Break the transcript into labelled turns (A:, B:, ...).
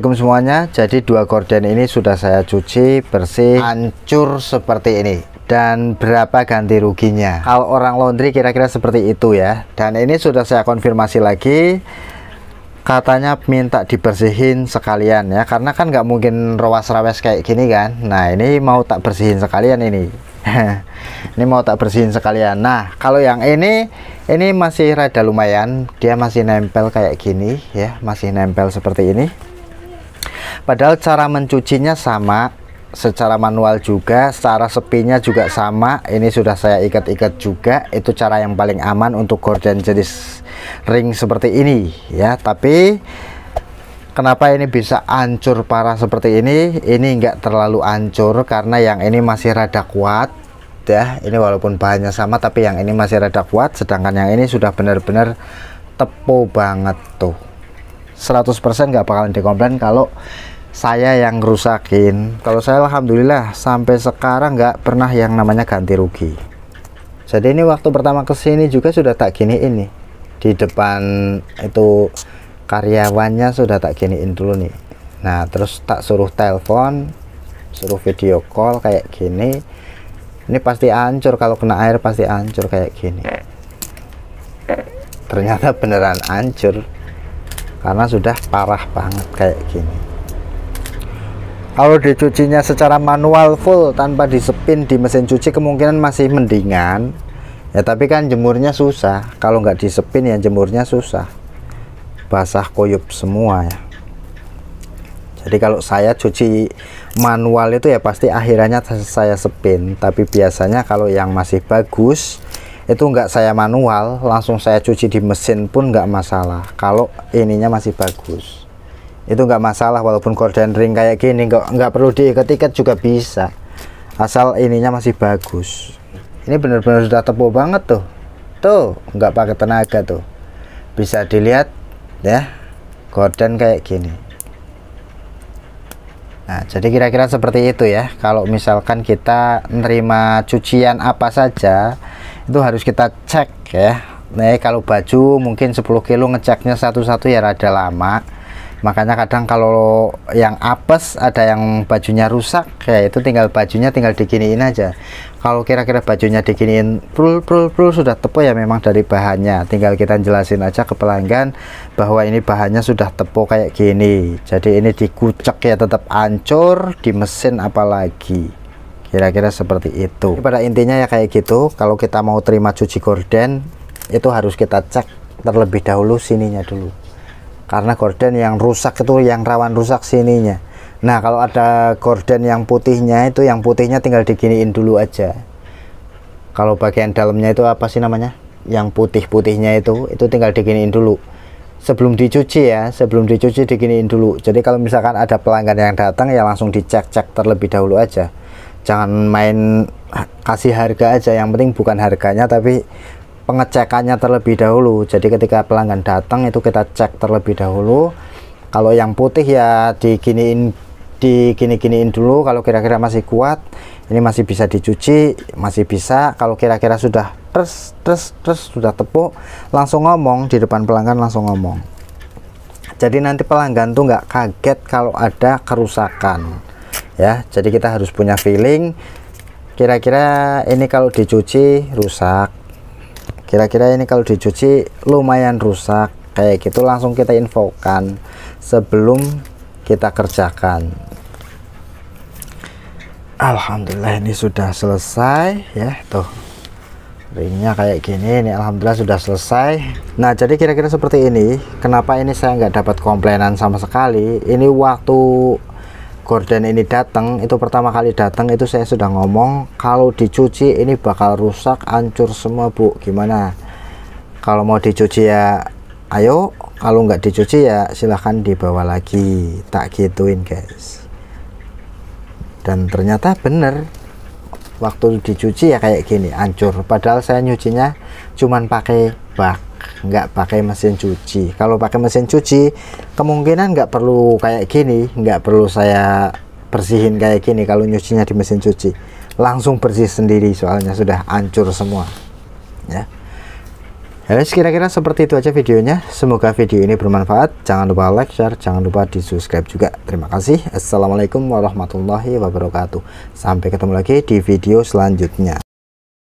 A: Assalamualaikum semuanya jadi dua gorden ini sudah saya cuci bersih hancur seperti ini dan berapa ganti ruginya kalau orang laundry kira-kira seperti itu ya dan ini sudah saya konfirmasi lagi katanya minta dibersihin sekalian ya karena kan nggak mungkin rawas rawes kayak gini kan nah ini mau tak bersihin sekalian ini ini mau tak bersihin sekalian nah kalau yang ini ini masih rada lumayan dia masih nempel kayak gini ya masih nempel seperti ini padahal cara mencucinya sama secara manual juga secara sepinya juga sama ini sudah saya ikat-ikat juga itu cara yang paling aman untuk gorden jenis ring seperti ini ya tapi kenapa ini bisa hancur parah seperti ini ini enggak terlalu hancur karena yang ini masih rada kuat ya ini walaupun bahannya sama tapi yang ini masih rada kuat sedangkan yang ini sudah benar-benar tepo banget tuh 100% nggak bakalan dikomplain kalau saya yang rusakin kalau saya alhamdulillah sampai sekarang nggak pernah yang namanya ganti rugi jadi ini waktu pertama kesini juga sudah tak gini ini di depan itu karyawannya sudah tak giniin dulu nih nah terus tak suruh telepon suruh video call kayak gini ini pasti hancur kalau kena air pasti hancur kayak gini ternyata beneran hancur karena sudah parah banget kayak gini kalau dicucinya secara manual full tanpa disepin di mesin cuci kemungkinan masih mendingan ya tapi kan jemurnya susah kalau nggak disepin ya jemurnya susah basah koyup semua ya jadi kalau saya cuci manual itu ya pasti akhirnya saya sepin tapi biasanya kalau yang masih bagus itu enggak saya manual langsung saya cuci di mesin pun enggak masalah kalau ininya masih bagus itu enggak masalah walaupun gorden ring kayak gini enggak enggak perlu diikat-ikat juga bisa asal ininya masih bagus ini benar-benar sudah tepuk banget tuh tuh enggak pakai tenaga tuh bisa dilihat ya gorden kayak gini Nah, jadi kira-kira seperti itu ya. Kalau misalkan kita nerima cucian apa saja, itu harus kita cek ya Nih kalau baju mungkin 10 kilo ngeceknya satu-satu ya rada lama makanya kadang kalau yang apes ada yang bajunya rusak ya itu tinggal bajunya tinggal diginiin aja kalau kira-kira bajunya diginiin prul prul prul sudah tepuk ya memang dari bahannya tinggal kita jelasin aja ke pelanggan bahwa ini bahannya sudah tepuk kayak gini jadi ini dikucek ya tetap ancur di mesin apalagi kira-kira seperti itu Jadi pada intinya ya kayak gitu kalau kita mau terima cuci gorden itu harus kita cek terlebih dahulu sininya dulu karena gorden yang rusak itu yang rawan rusak sininya nah kalau ada gorden yang putihnya itu yang putihnya tinggal diginiin dulu aja kalau bagian dalamnya itu apa sih namanya yang putih-putihnya itu itu tinggal diginiin dulu sebelum dicuci ya sebelum dicuci diginiin dulu jadi kalau misalkan ada pelanggan yang datang ya langsung dicek-cek terlebih dahulu aja jangan main kasih harga aja yang penting bukan harganya tapi pengecekannya terlebih dahulu jadi ketika pelanggan datang itu kita cek terlebih dahulu kalau yang putih ya diginiin digini-giniin dulu kalau kira-kira masih kuat ini masih bisa dicuci masih bisa kalau kira-kira sudah terus terus terus sudah tepuk langsung ngomong di depan pelanggan langsung ngomong jadi nanti pelanggan tuh nggak kaget kalau ada kerusakan ya jadi kita harus punya feeling kira-kira ini kalau dicuci rusak kira-kira ini kalau dicuci lumayan rusak kayak gitu langsung kita infokan sebelum kita kerjakan Alhamdulillah ini sudah selesai ya tuh ringnya kayak gini ini Alhamdulillah sudah selesai nah jadi kira-kira seperti ini kenapa ini saya nggak dapat komplainan sama sekali ini waktu gorden ini datang itu pertama kali datang itu saya sudah ngomong kalau dicuci ini bakal rusak hancur semua bu gimana kalau mau dicuci ya ayo kalau nggak dicuci ya silahkan dibawa lagi tak gituin guys dan ternyata bener waktu dicuci ya kayak gini hancur padahal saya nyucinya cuman pakai bak nggak pakai mesin cuci kalau pakai mesin cuci kemungkinan nggak perlu kayak gini nggak perlu saya bersihin kayak gini kalau nyucinya di mesin cuci langsung bersih sendiri soalnya sudah hancur semua ya Ya, kira-kira seperti itu aja videonya. Semoga video ini bermanfaat. Jangan lupa like, share, jangan lupa di-subscribe juga. Terima kasih. Assalamualaikum warahmatullahi wabarakatuh. Sampai ketemu lagi di video selanjutnya.